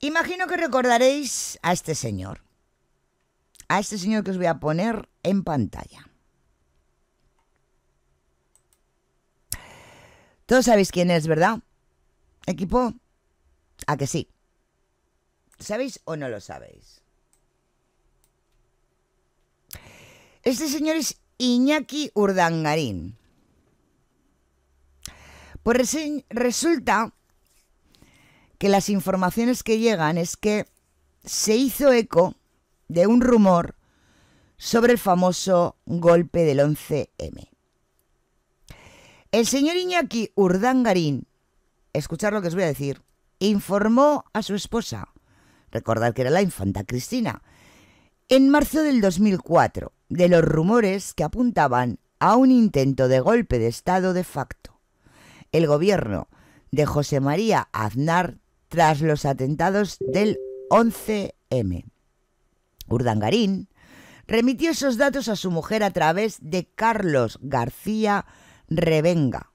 Imagino que recordaréis a este señor, a este señor que os voy a poner en pantalla. Todos sabéis quién es, ¿verdad? Equipo, a que sí. ¿Sabéis o no lo sabéis? Este señor es Iñaki Urdangarín. Pues resulta que las informaciones que llegan es que se hizo eco de un rumor sobre el famoso golpe del 11M. El señor Iñaki Urdangarín, escuchar lo que os voy a decir, informó a su esposa, recordad que era la infanta Cristina, en marzo del 2004 de los rumores que apuntaban a un intento de golpe de Estado de facto. El gobierno de José María Aznar tras los atentados del 11M. Urdangarín remitió esos datos a su mujer a través de Carlos García Revenga,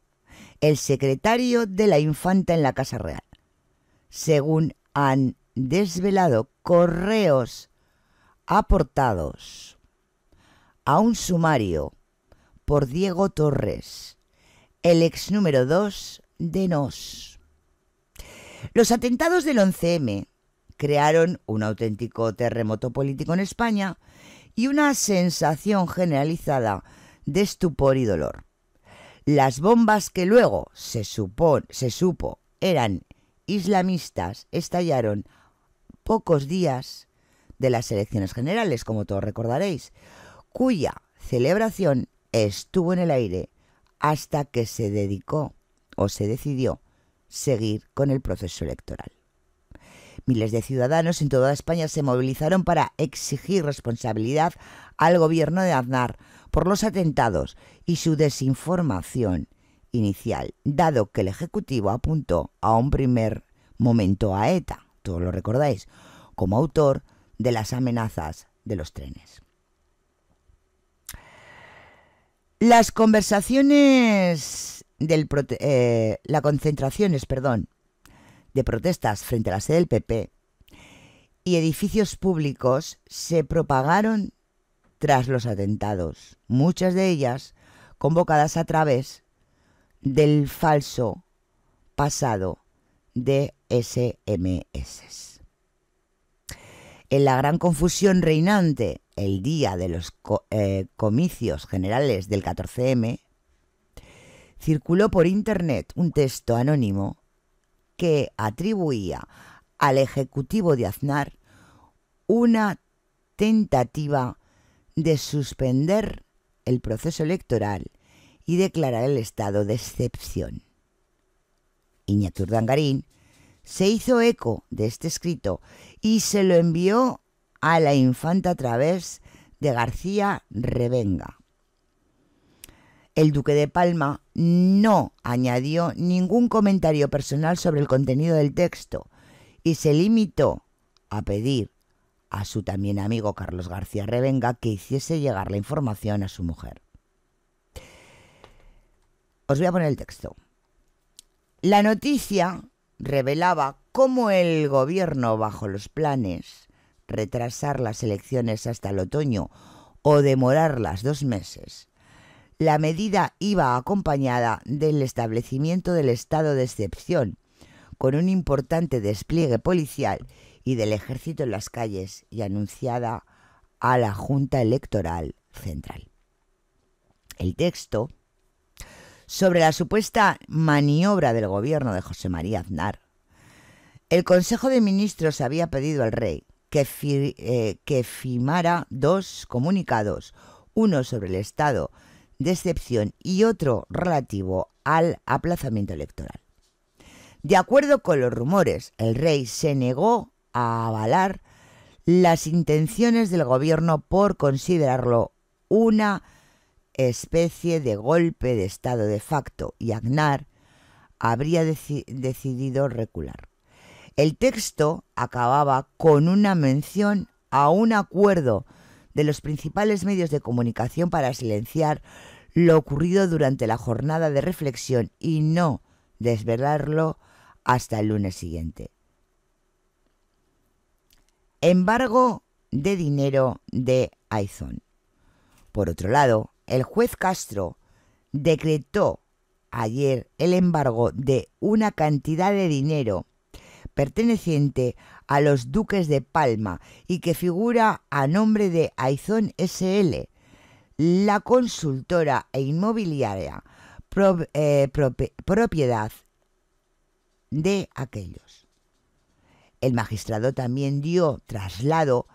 el secretario de la infanta en la Casa Real. Según han desvelado correos aportados a un sumario por Diego Torres, el ex número 2 de NOS. Los atentados del 11M crearon un auténtico terremoto político en España y una sensación generalizada de estupor y dolor. Las bombas que luego se, supo, se supo eran islamistas estallaron pocos días de las elecciones generales, como todos recordaréis, cuya celebración estuvo en el aire hasta que se dedicó o se decidió seguir con el proceso electoral. Miles de ciudadanos en toda España se movilizaron para exigir responsabilidad al gobierno de Aznar por los atentados y su desinformación inicial, dado que el Ejecutivo apuntó a un primer momento a ETA, todos lo recordáis, como autor de las amenazas de los trenes. Las conversaciones eh, la concentraciones perdón, de protestas frente a la sede del PP y edificios públicos se propagaron tras los atentados, muchas de ellas convocadas a través del falso pasado de SMS. En la gran confusión reinante el día de los eh, comicios generales del 14M, circuló por Internet un texto anónimo que atribuía al Ejecutivo de Aznar una tentativa de suspender el proceso electoral y declarar el estado de excepción. Iñatur Dangarín se hizo eco de este escrito y se lo envió a la infanta a través de García Revenga, el duque de Palma no añadió ningún comentario personal sobre el contenido del texto y se limitó a pedir a su también amigo Carlos García Revenga que hiciese llegar la información a su mujer. Os voy a poner el texto. La noticia revelaba cómo el gobierno, bajo los planes, retrasar las elecciones hasta el otoño o demorarlas dos meses, la medida iba acompañada del establecimiento del estado de excepción, con un importante despliegue policial y del ejército en las calles y anunciada a la Junta Electoral Central. El texto sobre la supuesta maniobra del gobierno de José María Aznar. El Consejo de Ministros había pedido al rey que, eh, que firmara dos comunicados, uno sobre el estado decepción y otro relativo al aplazamiento electoral. De acuerdo con los rumores, el rey se negó a avalar las intenciones del gobierno por considerarlo una especie de golpe de Estado de facto y agnar habría decidido recular. El texto acababa con una mención a un acuerdo de los principales medios de comunicación para silenciar lo ocurrido durante la jornada de reflexión y no desvelarlo hasta el lunes siguiente. Embargo de dinero de Aizon. Por otro lado, el juez Castro decretó ayer el embargo de una cantidad de dinero perteneciente a los duques de Palma y que figura a nombre de Aizón SL, la consultora e inmobiliaria eh, propiedad de aquellos. El magistrado también dio traslado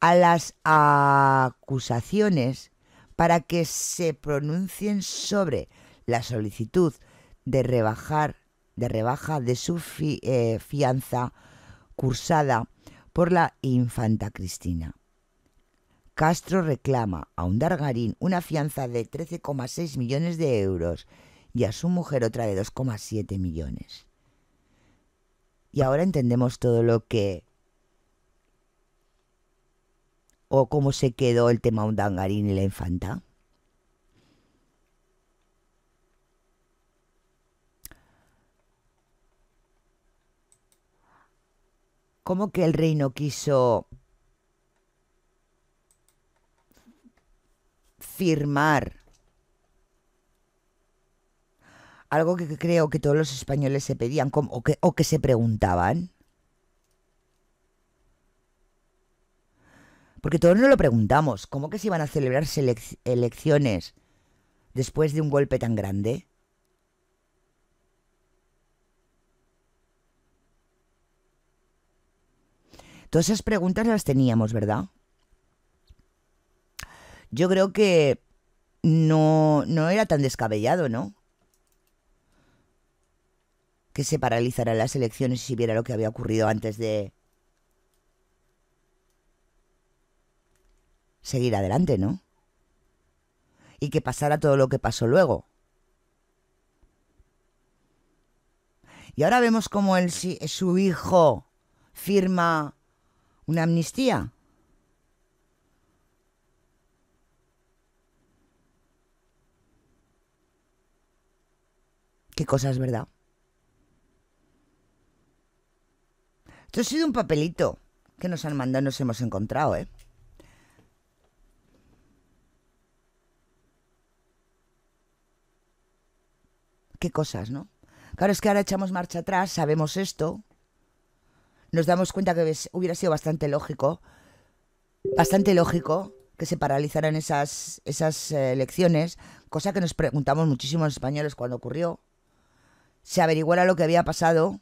a las acusaciones para que se pronuncien sobre la solicitud de rebajar de rebaja de su eh, fianza cursada por la infanta Cristina. Castro reclama a un dargarín una fianza de 13,6 millones de euros y a su mujer otra de 2,7 millones. Y ahora entendemos todo lo que... o cómo se quedó el tema dargarín y la infanta. ¿Cómo que el rey no quiso firmar algo que creo que todos los españoles se pedían o que, o que se preguntaban. Porque todos nos lo preguntamos, ¿cómo que se iban a celebrar elecciones después de un golpe tan grande? Todas esas preguntas las teníamos, ¿verdad? Yo creo que no, no era tan descabellado, ¿no? Que se paralizaran las elecciones si viera lo que había ocurrido antes de seguir adelante, ¿no? Y que pasara todo lo que pasó luego. Y ahora vemos cómo él, su hijo firma ¿Una amnistía? Qué cosa es verdad. Esto ha sido un papelito que nos han mandado, nos hemos encontrado, ¿eh? Qué cosas, ¿no? Claro, es que ahora echamos marcha atrás, sabemos esto, nos damos cuenta que hubiera sido bastante lógico, bastante lógico que se paralizaran esas, esas eh, elecciones, cosa que nos preguntamos muchísimos españoles cuando ocurrió. Se averiguara lo que había pasado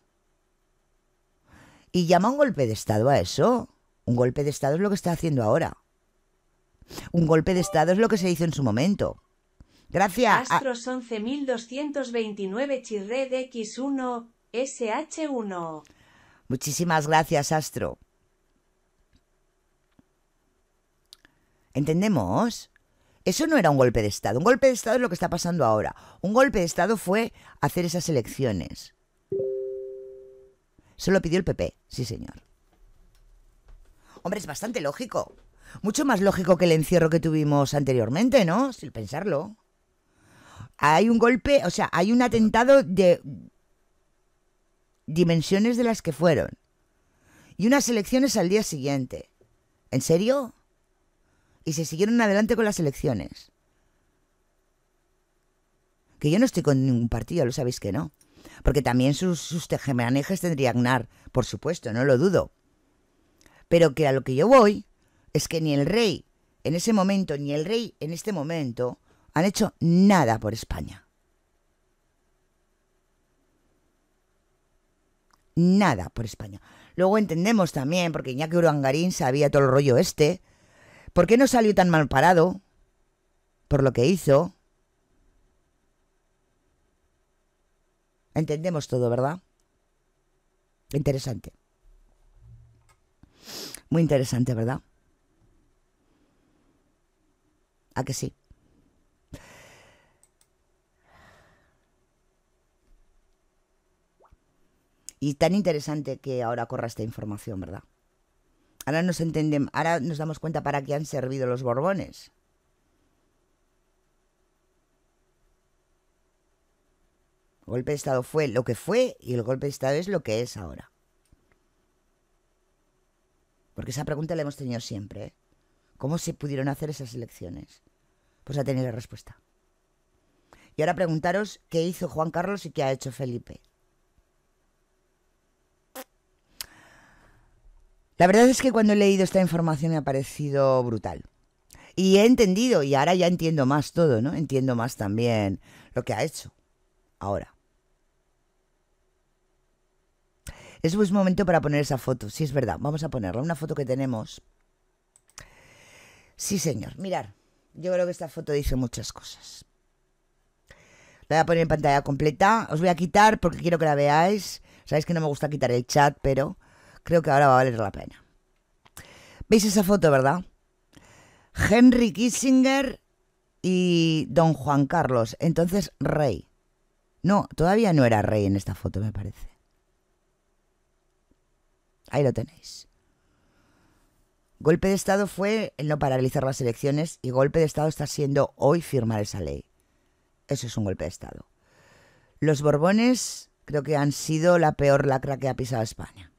y llama un golpe de Estado a eso. Un golpe de Estado es lo que está haciendo ahora. Un golpe de Estado es lo que se hizo en su momento. Gracias. Astros 11.229 Chirred X1 SH1. Muchísimas gracias, Astro. ¿Entendemos? Eso no era un golpe de Estado. Un golpe de Estado es lo que está pasando ahora. Un golpe de Estado fue hacer esas elecciones. Se lo pidió el PP, sí señor. Hombre, es bastante lógico. Mucho más lógico que el encierro que tuvimos anteriormente, ¿no? Sin pensarlo. Hay un golpe, o sea, hay un atentado de dimensiones de las que fueron, y unas elecciones al día siguiente. ¿En serio? Y se siguieron adelante con las elecciones. Que yo no estoy con ningún partido, lo sabéis que no. Porque también sus, sus tejemanejes tendría Agnar, por supuesto, no lo dudo. Pero que a lo que yo voy es que ni el rey en ese momento, ni el rey en este momento, han hecho nada por España. nada por España. Luego entendemos también, porque Iñaki Uruangarín sabía todo el rollo este, ¿por qué no salió tan mal parado por lo que hizo? Entendemos todo, ¿verdad? Interesante. Muy interesante, ¿verdad? ¿A que sí? Y tan interesante que ahora corra esta información, ¿verdad? Ahora nos entendemos, ahora nos damos cuenta para qué han servido los Borbones. El golpe de Estado fue lo que fue y el golpe de Estado es lo que es ahora. Porque esa pregunta la hemos tenido siempre. ¿eh? ¿Cómo se pudieron hacer esas elecciones? Pues a tener la respuesta. Y ahora preguntaros qué hizo Juan Carlos y qué ha hecho Felipe. La verdad es que cuando he leído esta información me ha parecido brutal. Y he entendido, y ahora ya entiendo más todo, ¿no? Entiendo más también lo que ha hecho. Ahora. Es buen momento para poner esa foto, sí es verdad. Vamos a ponerla, una foto que tenemos. Sí, señor, mirar. Yo creo que esta foto dice muchas cosas. La voy a poner en pantalla completa. Os voy a quitar porque quiero que la veáis. Sabéis que no me gusta quitar el chat, pero Creo que ahora va a valer la pena. ¿Veis esa foto, verdad? Henry Kissinger y don Juan Carlos, entonces rey. No, todavía no era rey en esta foto, me parece. Ahí lo tenéis. Golpe de Estado fue el no paralizar las elecciones y golpe de Estado está siendo hoy firmar esa ley. Eso es un golpe de Estado. Los Borbones creo que han sido la peor lacra que ha pisado España.